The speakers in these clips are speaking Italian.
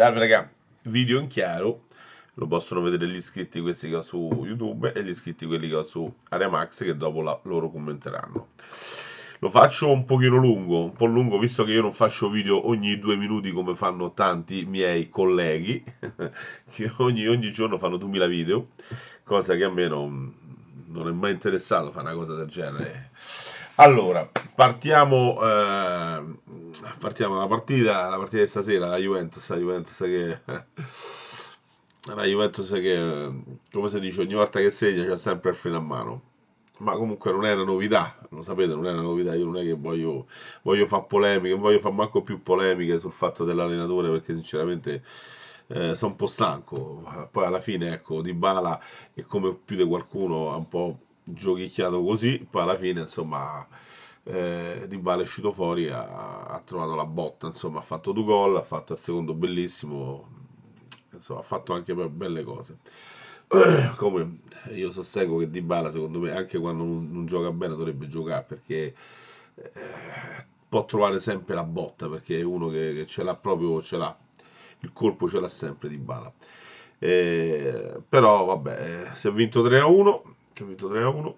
Salve raga, video in chiaro, lo possono vedere gli iscritti questi che ho su YouTube e gli iscritti quelli che ho su Aremax che dopo la, loro commenteranno. Lo faccio un pochino lungo, un po' lungo visto che io non faccio video ogni due minuti come fanno tanti miei colleghi che ogni, ogni giorno fanno 2000 video, cosa che a me non, non è mai interessato fare una cosa del genere. Allora, partiamo, eh, partiamo dalla partita, la partita di stasera, la Juventus, la Juventus che... La Juventus che, come si dice, ogni volta che segna c'è sempre il freno a mano. Ma comunque non è una novità, lo sapete, non è una novità. Io non è che voglio, voglio fare polemiche, non voglio fare manco più polemiche sul fatto dell'allenatore perché sinceramente... Eh, sono un po' stanco. Poi alla fine, ecco, Di Bala e come più di qualcuno ha un po' giochicchiato così, poi alla fine insomma eh, Di Bale è uscito fuori, ha, ha, trovato la botta, insomma ha fatto due gol, ha fatto il secondo bellissimo, insomma ha fatto anche belle cose. Come io sostengo che Di Bala, secondo me, anche quando non, non gioca bene dovrebbe giocare perché eh, può trovare sempre la botta perché è uno che, che ce l'ha proprio, ce l'ha, il colpo ce l'ha sempre Di Bala. Eh, però vabbè, eh, si è vinto 3 a 1 che ha vinto 3-1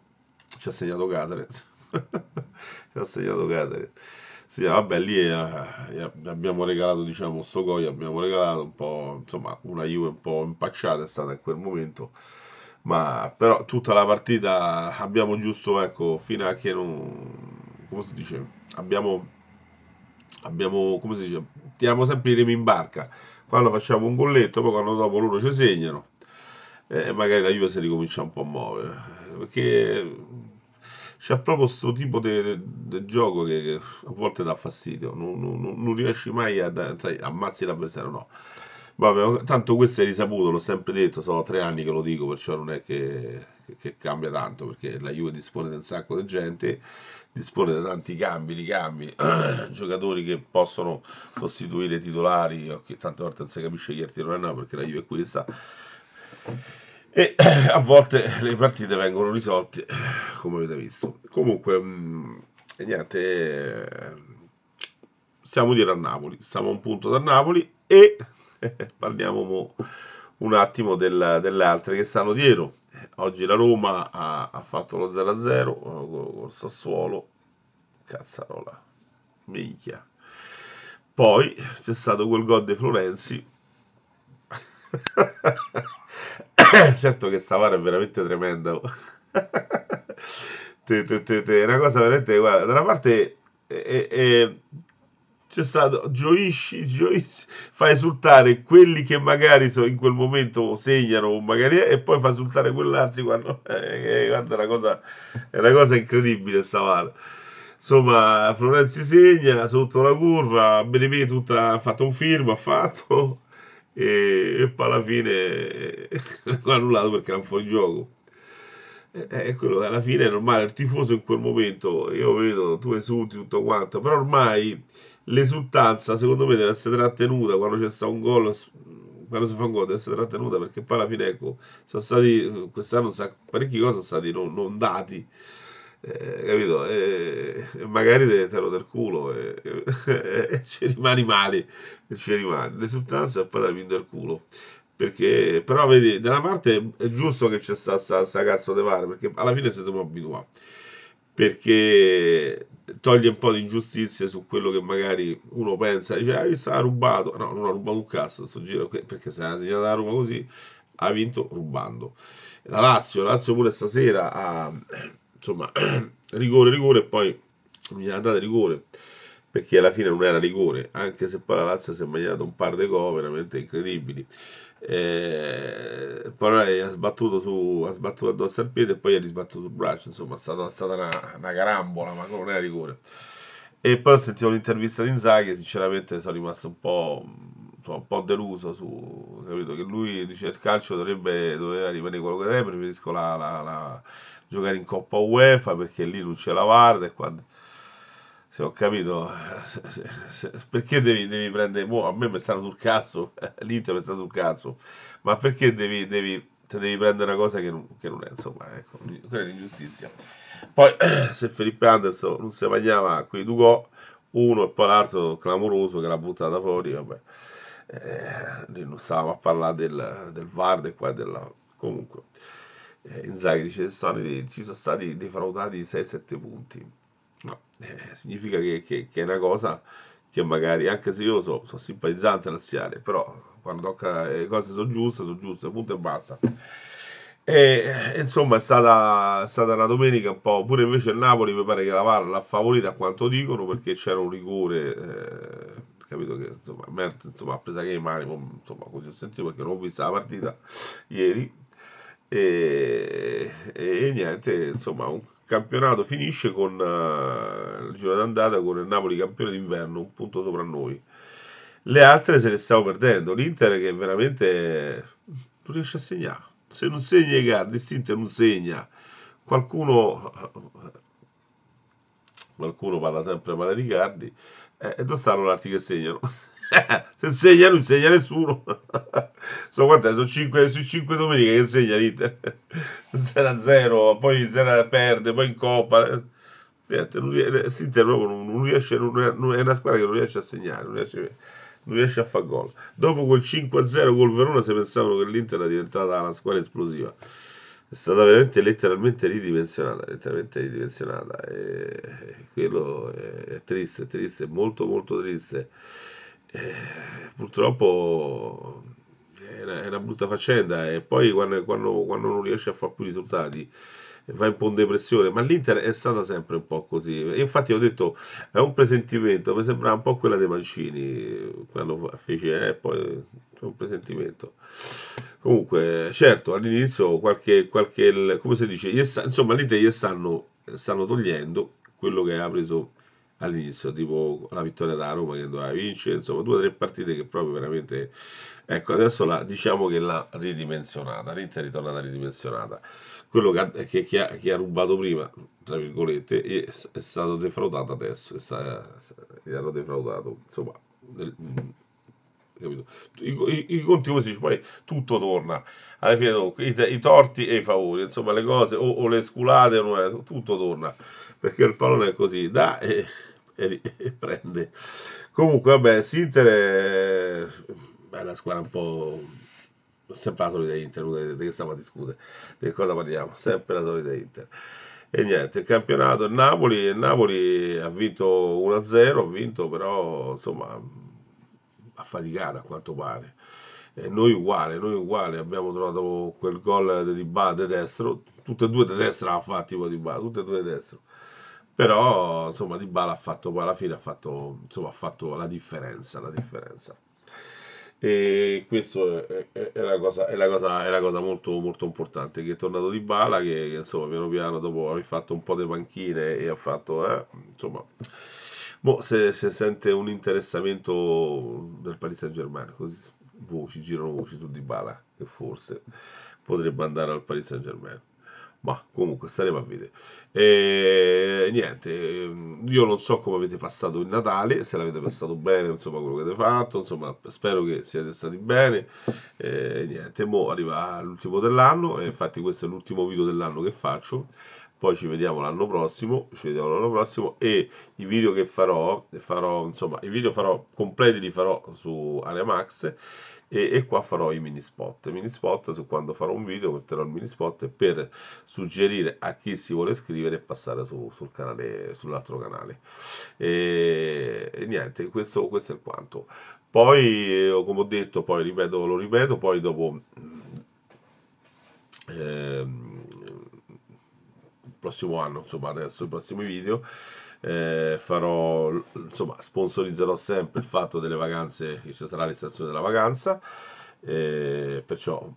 ci ha segnato Casaret ci ha segnato Casaret sì, vabbè, lì è, eh, è, abbiamo regalato, diciamo, Sogoi, abbiamo regalato un po', insomma, una Juve un po' impacciata è stata in quel momento, ma però tutta la partita abbiamo giusto, ecco, fino a che non, come si dice, abbiamo, abbiamo come si dice, tiriamo sempre i remi in barca, quando facciamo un golletto, poi quando dopo loro ci segnano, eh, magari la Juve si ricomincia un po' a muovere, perché c'è proprio questo tipo di gioco che, che, a volte dà fastidio, non, non, non riesci mai a, a, ammazzi l'avversario, no. Vabbè, tanto questo è risaputo, l'ho sempre detto, sono tre anni che lo dico, perciò non è che, che, cambia tanto, perché la Juve dispone di un sacco di gente, dispone di tanti cambi, ricambi, giocatori che possono sostituire i titolari, che tante volte non si capisce chi è il titolare, no, perché la Juve è questa e a volte le partite vengono risolte come avete visto comunque mh, mm, niente eh, siamo di a Napoli stiamo a un punto da Napoli e eh, parliamo un attimo del, delle altre che stanno dietro oggi la Roma ha, ha fatto lo 0-0 con, con Sassuolo cazzarola minchia poi c'è stato quel gol di Florenzi certo che Savara è veramente tremenda. È una cosa veramente, guarda, da una parte è, è, c'è stato gioisci, gioisci, fa esultare quelli che magari so, in quel momento segnano magari, e poi fa esultare quell'altro quando, eh, eh, guarda, è una, cosa, è una cosa incredibile Savara insomma Florenzi segna sotto la curva Benevento ha fatto un film ha fatto e, e poi alla fine eh, l'hanno annullato perché era fuori gioco. E, alla fine è normale, il tifoso in quel momento, io vedo, tu esulti tutto quanto, però ormai l'esultanza secondo me deve essere trattenuta quando c'è stato un gol quando si fa un gol deve essere trattenuta perché poi alla fine ecco sono stati quest'anno parecchie cose sono stati non, non dati eh, capito? E, magari te, te lo del culo e, e, ci rimani male, ci rimani. Le L'esultanza è poi darmi del culo. Perché, però vedi, da una parte è giusto che c'è sta, sta, sta cazzo di vare, perché alla fine siete un abituati. Perché toglie un po' di ingiustizie su quello che magari uno pensa, dice, ah, questo rubato. No, non ha rubato un cazzo sto giro, perché se la segnata a Roma così, ha vinto rubando. La Lazio, la Lazio pure stasera ha insomma, rigore, rigore, e poi mi ha dato rigore perché alla fine non era rigore, anche se poi la Lazio si è mangiata un par di gol veramente incredibili. Eh, poi ha sbattuto, su, ha sbattuto addosso al piede e poi ha risbattuto sul braccio, insomma è stata, è stata una, una, carambola, ma non era rigore. E poi ho sentito l'intervista di Inzaghi e sinceramente sono rimasto un po', insomma, un po deluso su, capito? Che lui dice il calcio dovrebbe, doveva rimanere quello che è, preferisco la, la, la, giocare in Coppa UEFA perché lì non c'è la guarda e quando se ho capito se, se, perché devi, devi prendere mo, a me mi stanno sul cazzo l'Inter mi sta sul cazzo ma perché devi, devi, devi prendere una cosa che non, che non, è insomma ecco quella è l'ingiustizia poi se Felipe Anderson non si bagnava quei Dugò uno e poi l'altro clamoroso che l'ha buttata fuori vabbè eh, non stavamo a parlare del, del VAR e qua della comunque eh, Inzaghi dice sono, ci sono stati defraudati 6-7 punti. No, eh, significa che, che, che, è una cosa che magari, anche se io so, sono simpatizzante laziale, però quando tocca eh, le cose sono giuste, sono giuste, punto e basta. E, eh, insomma è stata, è stata, una domenica un po' pure invece il Napoli mi pare che la VAR l'ha favorita a quanto dicono perché c'era un rigore eh, capito che insomma Mert insomma ha preso che in mani insomma così ho sentito perché non ho visto la partita ieri e, e, niente, insomma, un campionato finisce con uh, il giro d'andata con il Napoli campione d'inverno, un punto sopra noi. Le altre se le stiamo perdendo. L'Inter che veramente non riesce a segnare. Se non segna i card, l'Inter non segna. Qualcuno, qualcuno parla sempre male di Cardi, eh, e eh, dove stanno gli altri che segnano? se insegna lui, insegna nessuno. sono quante? Sono 5 su 5 domeniche che insegna l'Inter. 0-0, poi 0 perde, poi in coppa. L'Inter proprio non, riesce, non, è una squadra che non riesce a segnare, non riesce, non riesce a fare gol. Dopo quel 5-0 col Verona si pensavano che l'Inter era diventata una squadra esplosiva. È stata veramente letteralmente ridimensionata, letteralmente ridimensionata. E quello è triste, triste, molto molto triste. Eh, purtroppo è una, è una, brutta faccenda e poi quando, quando, quando non riesce a fare più risultati va un po' in depressione, ma l'Inter è stata sempre un po' così. E infatti ho detto, è un presentimento, mi sembrava un po' quella dei Mancini, quando fece, eh, poi è un presentimento. Comunque, certo, all'inizio qualche, qualche come si dice, sta, insomma l'Inter gli stanno, stanno togliendo quello che ha preso all'inizio, tipo la vittoria da Roma che doveva vincere, insomma due o tre partite che proprio veramente... Ecco, adesso la, diciamo che l'ha ridimensionata, l'Inter è tornata ridimensionata. Quello che, che, che, ha, che, ha, rubato prima, tra virgolette, è, è stato defraudato adesso, è sta, hanno defraudato, insomma... Nel, I, i, i conti così poi tutto torna alla fine dunque, i, i, torti e i favori insomma le cose o, o le sculate o no, tutto torna perché il pallone è così da e, eh, e, e prende. Comunque, vabbè, Sinter è, è la squadra un po' sempre la solita Inter, di che stiamo a discutere, di cosa parliamo, sempre la solita Inter. E niente, il campionato, il Napoli, il Napoli ha vinto 1-0, ha vinto però, insomma, a faticare a quanto pare. E noi uguale, noi uguale, abbiamo trovato quel gol di Bade destro, tutte e due di destra ha fatto tipo di Bade, tutte e due di destro però insomma Di Bala ha fatto poi alla fine ha fatto, insomma, ha fatto la differenza, la differenza. e questo è, è, è, la cosa, è, la cosa, è la cosa molto molto importante che è tornato Di Bala che, che insomma piano piano dopo aver fatto un po' di panchine e ha fatto eh, insomma boh, se, se, sente un interessamento del Paris Saint Germain così voci, girano voci su Di Bala che forse potrebbe andare al Paris Saint Germain ma comunque staremo a vedere. E, niente, ehm, io non so come avete passato il Natale, se l'avete passato bene, insomma, quello che avete fatto, insomma, spero che siate stati bene. E niente, mo arriva l'ultimo dell'anno, e infatti questo è l'ultimo video dell'anno che faccio. Poi ci vediamo l'anno prossimo, ci vediamo l'anno prossimo e i video che farò, farò insomma, i video farò completi li farò su Area Max e, e, qua farò i mini spot mini spot su quando farò un video metterò il mini spot per suggerire a chi si vuole iscrivere e passare su, sul canale sull'altro canale e, e niente questo, questo, è il quanto poi eh, come ho detto poi ripeto lo ripeto poi dopo mm, ehm, prossimo anno insomma adesso i prossimi video eh, farò, insomma, sponsorizzerò sempre il fatto delle vacanze, che ci sarà l'estrazione della vacanza, eh, perciò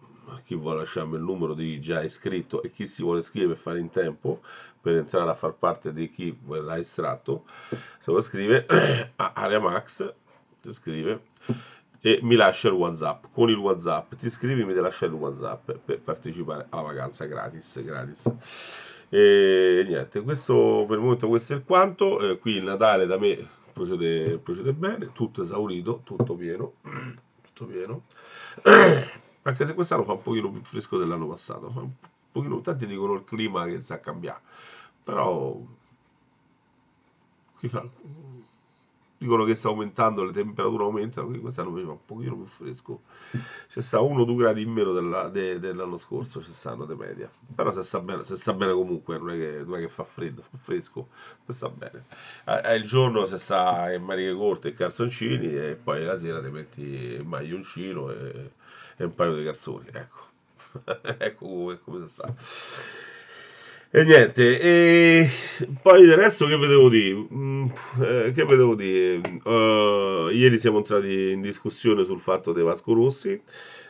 chi vuole lasciarmi il numero di già iscritto e chi si vuole iscrivere e fare in tempo per entrare a far parte di chi verrà estratto, se vuole scrive a Area Max, scrive e mi lascia il whatsapp con il whatsapp ti iscrivi e mi lascia il whatsapp per partecipare alla vacanza gratis gratis e niente, questo, per il momento questo è il quanto. Eh, qui il Natale da me procede, procede bene, tutto esaurito, tutto pieno, tutto pieno. Anche se quest'anno fa un pochino più fresco dell'anno passato, fa un pochino, tanti dicono il clima che sta a cambiare, però qui fa dicono che sta aumentando, le temperature aumentano, quindi quest'anno faceva un pochino più fresco, c'è sta 1-2 gradi in meno della, de, dell'anno scorso, c'è stanno de media, però se sta bene, se sta bene comunque, non è, che, non è che fa freddo, fa fresco, se sta bene. È il giorno se sta in maniche corte e calzoncini e poi la sera ti metti il maglioncino e, e un paio di calzoni, ecco, ecco come, come si sta. E niente, e poi del resto che vedevo dire? Mm, eh, che vedevo dire? Uh, ieri siamo entrati in discussione sul fatto dei Vasco Rossi,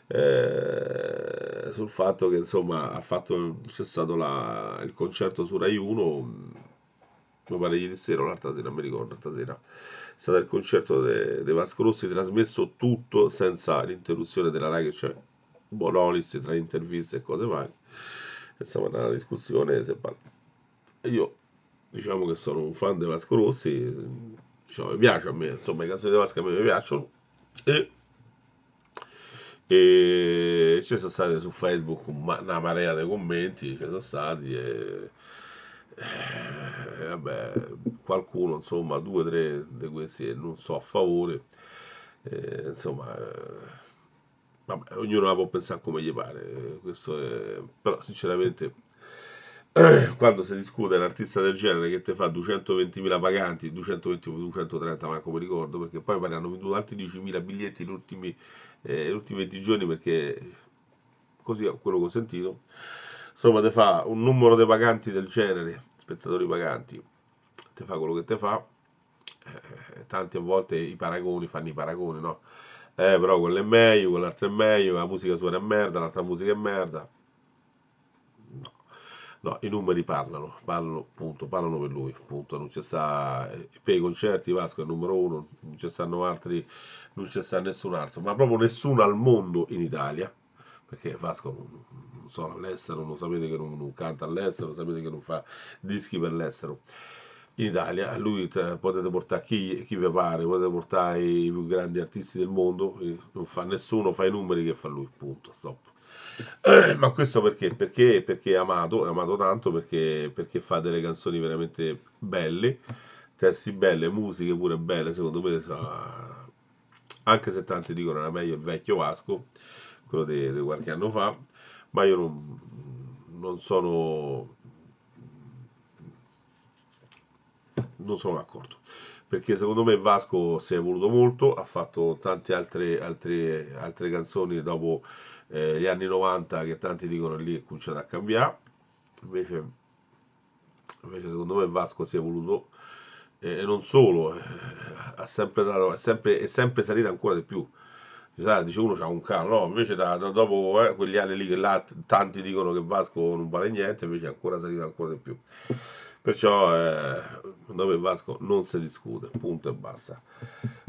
eh, sul fatto che insomma ha fatto, c'è stato la, il concerto su Rai 1, mm, mi pare ieri sera o l'altra sera, non mi ricordo, l'altra sera, è stato il concerto dei de Vasco Rossi trasmesso tutto senza l'interruzione della Rai che c'è, cioè Bonolis tra interviste e cose varie insomma nella discussione se io diciamo che sono un fan di Vasco Rossi diciamo mi piace a me insomma i canzoni di Vasco a me mi piacciono e, e ci sono stati su Facebook una marea di commenti ci sono stati e, eh, eh vabbè, qualcuno, insomma, due o tre di questi non so a favore, eh, insomma, eh, Vabbè, ognuno la può pensare come gli pare, eh, è... però sinceramente quando si discute un artista del genere che te fa 220.000 vaganti, 220 230 manco mi ricordo, perché poi me ne hanno venduto altri 10.000 biglietti negli ultimi, eh, 20 giorni perché così è quello che ho sentito, insomma te fa un numero di paganti del genere, spettatori paganti, te fa quello che te fa, eh, tanti a volte i paragoni fanno i paragoni, no? eh però quello è meglio, quell'altro è meglio, la musica suona è merda, l'altra musica è merda. No. no, i numeri parlano, parlano, punto, parlano per lui, punto, non ci sta, eh, per i concerti Vasco è il numero uno, non ci stanno altri, non ci sta nessun altro, ma proprio nessuno al mondo in Italia, perché Vasco non, so all'estero, lo sapete che non, non canta all'estero, sapete che non fa dischi per l'estero in Italia, a lui eh, potete portare chi, chi vi pare, potete portare i più grandi artisti del mondo, eh, non fa nessuno, fa i numeri che fa lui, punto, stop. Eh, ma questo perché? Perché, perché è amato, è amato tanto perché, perché fa delle canzoni veramente belle, testi belle, musiche pure belle, secondo me, sa, anche se tanti dicono era meglio il vecchio Vasco, quello di, di qualche anno fa, ma io non, non sono non sono d'accordo perché secondo me Vasco si è evoluto molto, ha fatto tante altre, altre, altre canzoni dopo eh, gli anni 90 che tanti dicono lì è cominciato a cambiare, invece, invece, secondo me Vasco si è evoluto eh, e non solo, eh, ha sempre dato, è, sempre, è sempre salito ancora di più. Sa, dice uno c'ha un carro, no, invece da, da dopo eh, quegli anni lì che là, tanti dicono che Vasco non vale niente, invece è ancora salito ancora di più. Perciò eh, secondo me Vasco non si discute, punto e basta.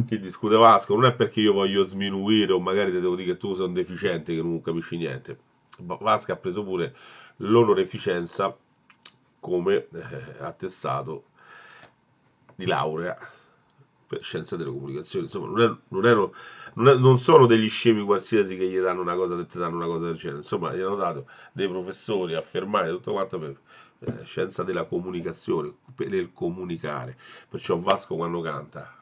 Chi discute Vasco non è perché io voglio sminuire o magari ti devo dire che tu sei un deficiente che non capisci niente. Vasco ha preso pure l'onoreficenza come eh, attestato di laurea per scienza delle comunicazioni. Insomma, non, è, non, ero, non, è, non, sono degli scemi qualsiasi che gli danno una cosa, che ti danno una cosa del genere. Insomma, gli hanno dato dei professori a fermare tutto quanto per eh, scienza della comunicazione, nel comunicare. Perciò Vasco quando canta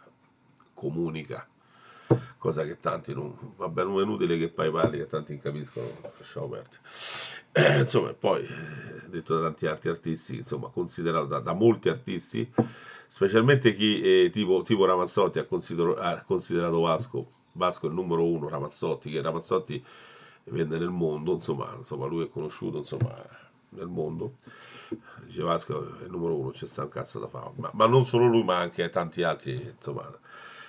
comunica, cosa che tanti non... Vabbè, non è inutile che poi parli, che tanti non capiscono, lasciamo perdere. Eh, insomma, poi, eh, detto da tanti altri artisti, insomma, considerato da, da molti artisti, specialmente chi eh, tipo, tipo, Ramazzotti ha, ha considerato Vasco, Vasco il numero uno, Ramazzotti, che Ramazzotti vende nel mondo, insomma, insomma lui è conosciuto, insomma nel mondo. Dice Vasco è il numero uno, c'è sta un cazzo da fare. Ma, ma, non solo lui, ma anche tanti altri. Insomma,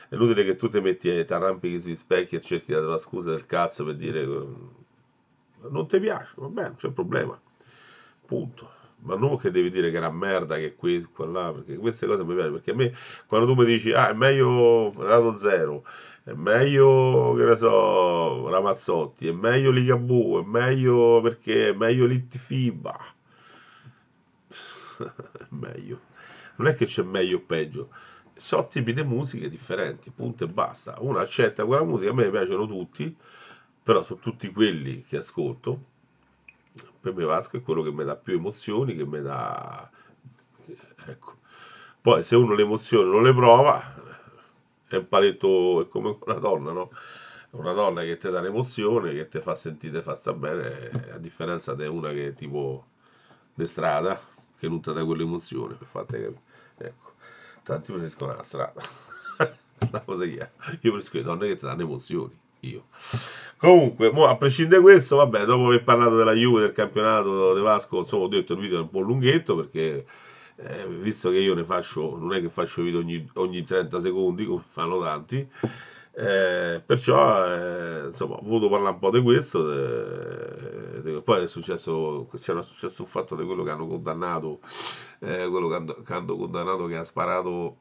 è inutile che tu ti metti e ti arrampichi sui specchi e cerchi la scusa del cazzo per dire mm, non ti piace, va bene, non c'è problema. Punto. Ma non che devi dire che era merda, che qui, qua, là, perché queste cose mi piacciono. Perché a me, quando tu mi dici, ah, è meglio Renato Zero, è meglio, che ne so, Ramazzotti, è meglio Ligabue, è meglio perché è meglio Littifiba. è meglio. Non è che c'è meglio o peggio, sono tipi di musiche differenti, punto e basta. Uno accetta quella musica, a me piacciono tutti, però sono tutti quelli che ascolto. Per me Vasco è quello che mi dà più emozioni, che mi dà... Ecco. Poi se uno le emozioni non le prova, è un paletto, è come una donna, no? Una donna che ti dà l'emozione, che ti fa sentire, fa sta bene, a differenza di una che è tipo di strada, che non ti dà quell'emozione, per farti capire. Ecco, tanti preferiscono la strada. la cosa è Io preferisco le donne che ti danno emozioni, io. Comunque, mo, a prescindere da questo, vabbè, dopo aver parlato della Juve, del campionato di Vasco, insomma, ho detto il video è un po' lunghetto perché eh, visto che io ne faccio, non è che faccio video ogni, ogni 30 secondi come fanno tanti, eh, perciò eh, insomma voluto parlare un po' di questo. De, eh, de, poi è successo, c'era successo un fatto di quello che hanno condannato, eh, quello che hanno, che hanno condannato che ha sparato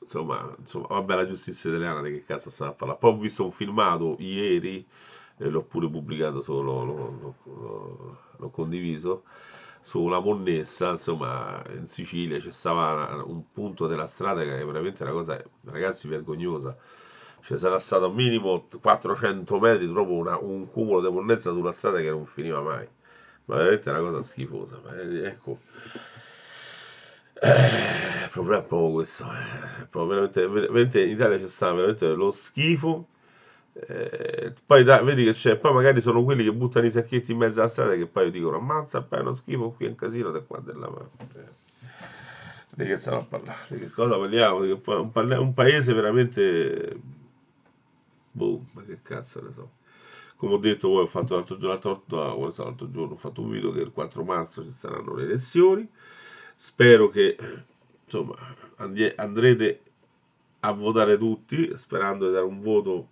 insomma, insomma, vabbè, la giustizia italiana di che cazzo sta a parlare. Poi ho visto un filmato ieri, eh, l'ho pure pubblicato solo, l'ho, l'ho, l'ho condiviso, sulla Monnessa, insomma, in Sicilia c'è stava un punto della strada che è veramente una cosa, ragazzi, vergognosa. Ci sarà stato al minimo 400 metri, proprio una, un cumulo di monnessa sulla strada che non finiva mai. Ma veramente una cosa schifosa. Ma eh, ecco. Eh, il problema è proprio questo. È eh. proprio veramente, veramente in Italia c'è stato veramente lo schifo eh, poi da, vedi che c'è, poi magari sono quelli che buttano i sacchetti in mezzo alla strada che poi dicono ammazza, poi è uno schifo, qui è un casino da qua della eh, di che stiamo a parlare? Di che cosa parliamo? Di che un, pa- un paese veramente boom, ma che cazzo ne so come ho detto ho fatto l'altro giorno, l'altro giorno ho fatto un video che il 4 marzo ci saranno le elezioni spero che insomma andrete a votare tutti sperando di dare un voto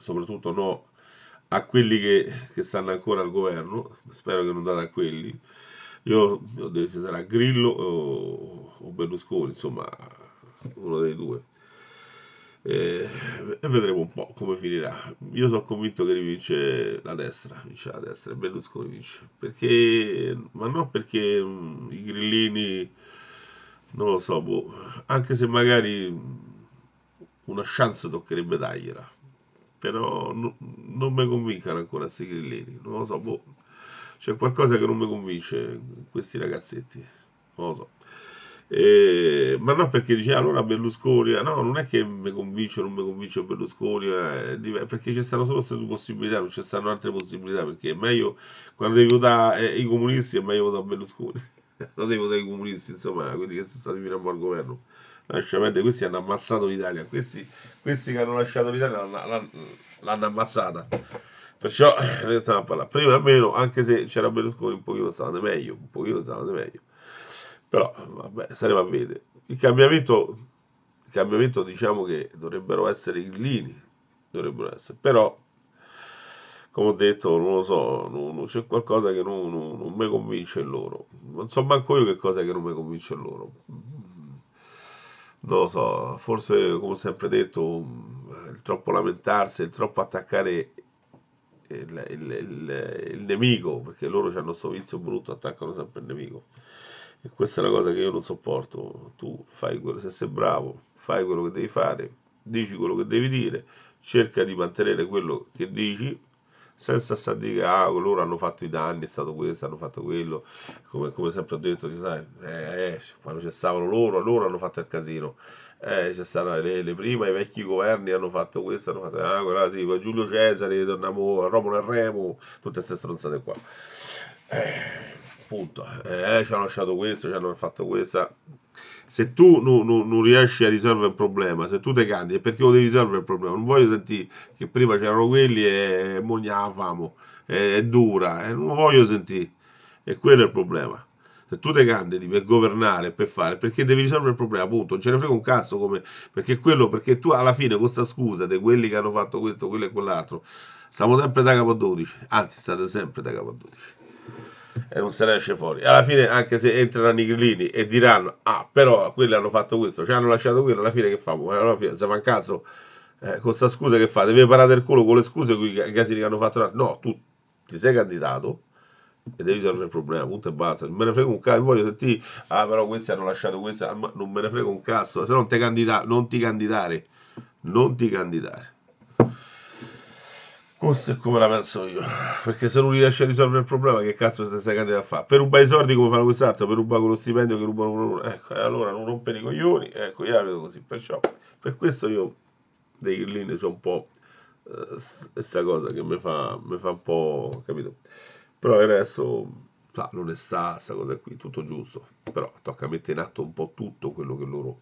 soprattutto no a quelli che, che, stanno ancora al governo, spero che non date a quelli, io, ho io se sarà Grillo o, o, Berlusconi, insomma uno dei due. E, vedremo un po' come finirà. Io sono convinto che vince la destra, vince la destra, Berlusconi vince, perché, ma no perché mh, mm, i grillini, non lo so, boh, anche se magari una chance toccherebbe dargliela però no, non mi convincono ancora questi grillini, non lo so, boh. c'è qualcosa che non mi convince questi ragazzetti, non lo so. E, ma no perché dice allora Berlusconi, no non è che mi convince o non mi convince Berlusconi, eh, perché ci stanno solo queste due possibilità, non ci stanno altre possibilità, perché è meglio quando devi votare eh, i comunisti è meglio votare Berlusconi, non devi votare i comunisti, insomma, quindi che sono stati fino a buon governo lascia questi hanno ammazzato l'Italia, questi, questi che hanno lasciato l'Italia l'hanno, l'hanno ammazzata. Perciò eh, ne stiamo a parlare. Prima almeno, anche se c'era Berlusconi, un pochino stavate meglio, un pochino stavate meglio. Però, vabbè, saremo a vedere. Il cambiamento, il cambiamento diciamo che dovrebbero essere i lini, dovrebbero essere. Però, come ho detto, non lo so, non, non c'è qualcosa che non, non, non mi convince loro. Non so manco io che cosa che non mi convince loro non lo so, forse come ho sempre detto, il troppo lamentarsi, il troppo attaccare il, il, il, il nemico, perché loro hanno questo vizio brutto, attaccano sempre il nemico. E questa è una cosa che io non sopporto. Tu fai quello, se sei bravo, fai quello che devi fare, dici quello che devi dire, cerca di mantenere quello che dici senza sa dire ah loro hanno fatto i danni, è stato questo, hanno fatto quello, come, come sempre ho detto, sai, eh, eh, quando cessavano loro, loro hanno fatto il casino. Eh, c'è stato le, le prime, i vecchi governi hanno fatto questo, hanno fatto ah, guarda, tipo, Giulio Cesare, torniamo a Romolo e Remo, tutte queste stronzate qua. Eh, punto. Eh, ci hanno lasciato questo, ci hanno fatto questa se tu non, non, non riesci a risolvere il problema, se tu te canti, è perché devi risolvere il problema, non voglio sentire che prima c'erano quelli e mogliavamo, è, è dura, e eh, non voglio sentire, e quello è il problema se tu te candidi per governare, per fare, perché devi risolvere il problema, appunto, non ce ne frega un cazzo come, perché quello, perché tu alla fine con sta scusa di quelli che hanno fatto questo, quello e quell'altro, stiamo sempre da capo a 12, anzi state sempre da capo a 12 e non se ne esce fuori. Alla fine, anche se entrano i grillini e diranno, ah, però quelli hanno fatto questo, ci hanno lasciato quello, alla fine che fa? Boh, allora, fine, se fa un cazzo, eh, con questa scusa che fate, vi parare il culo con le scuse con i casini che hanno fatto. No, tu ti sei candidato, e devi risolvere il problema, punto e basta. Non me ne frega un cazzo, voglio sentire, ah però questi hanno lasciato questa, non me ne frega un cazzo, se non, te candida- non ti candidare, non ti candidare. Questo è come la penso io. Perché se non riesci a risolvere il problema, che cazzo stai sacando a fare? Per rubare i soldi come fanno quest'altro, per rubare quello stipendio che rubano uno. Ecco, e allora non rompere i coglioni, ecco, io la vedo così. Perciò, per questo io dei grillini c'ho un po' questa eh, cosa che mi fa, mi fa un po', capito? Però il resto, sa, l'onestà, sta cosa qui, tutto giusto. Però tocca mettere in atto un po' tutto quello che loro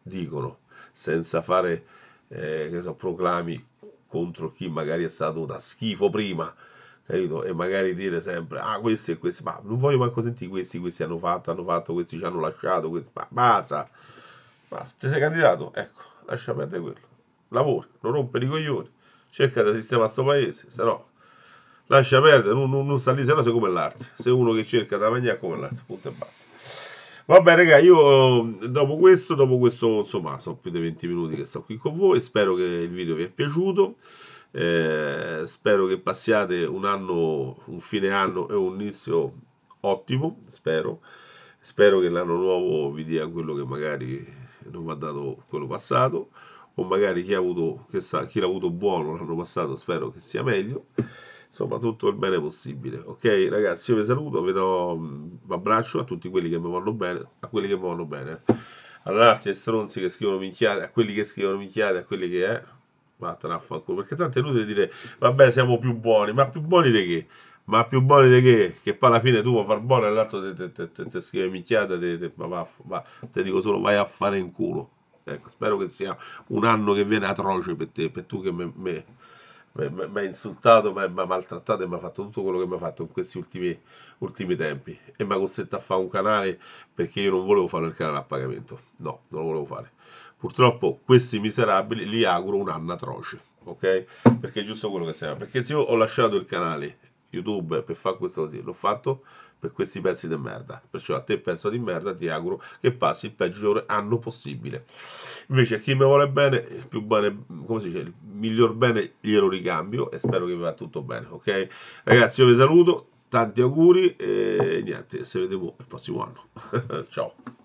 dicono, senza fare, eh, che so, proclami contro chi magari è stato da schifo prima, capito? E magari dire sempre, ah, questi e questi, ma non voglio manco sentire questi, questi hanno fatto, hanno fatto, questi ci hanno lasciato, questi, ma basta, basta, ti sei candidato, ecco, lascia perdere quello, lavori, non rompere i coglioni, cerca di sistemare questo paese, se no lascia perdere, non, non, non sta lì, se no sei come l'arte, sei uno che cerca da mangiare come l'arte, punto e basta. Vabbè, raga, io eh, dopo questo, dopo questo, insomma, sono più di 20 minuti che sto qui con voi. Spero che il video vi è piaciuto. Eh, spero che passiate un anno, un fine anno e un inizio ottimo. Spero. Spero che l'anno nuovo vi dia quello che magari non vi ha dato quello passato. O magari chi, ha avuto, chi l'ha avuto buono l'anno passato, spero che sia meglio insomma tutto il bene possibile ok ragazzi io vi saluto vi do un mm, abbraccio a tutti quelli che mi vanno bene a quelli che mi vanno bene all'arte e stronzi che scrivono minchiate a quelli che scrivono minchiate a quelli che è eh, vattene ma vaffanculo perché tanto è inutile dire vabbè siamo più buoni ma più buoni di che ma più buoni di che? Che poi alla fine tu vuoi far buono e l'altro te scrive minchiata, ma ma, ti dico solo vai a fare in culo. Ecco, spero che sia un anno che viene atroce per te, per tu che me, me mi ha insultato, mi ha maltrattato e mi ha fatto tutto quello che mi ha fatto in questi ultimi, ultimi tempi e mi ha costretto a fare un canale perché io non volevo fare il canale a pagamento, no, non lo volevo fare. Purtroppo questi miserabili li auguro un anno atroce, ok? Perché è giusto quello che serve. Perché se io ho lasciato il canale YouTube per fare questo così, l'ho fatto per questi pezzi di merda. Perciò a te pezzo di merda ti auguro che passi il peggior anno possibile. Invece a chi mi vuole bene, il più bene, come si dice, il miglior bene glielo ricambio e spero che vi va tutto bene, ok? Ragazzi io vi saluto, tanti auguri e niente, ci vediamo il prossimo anno. Ciao!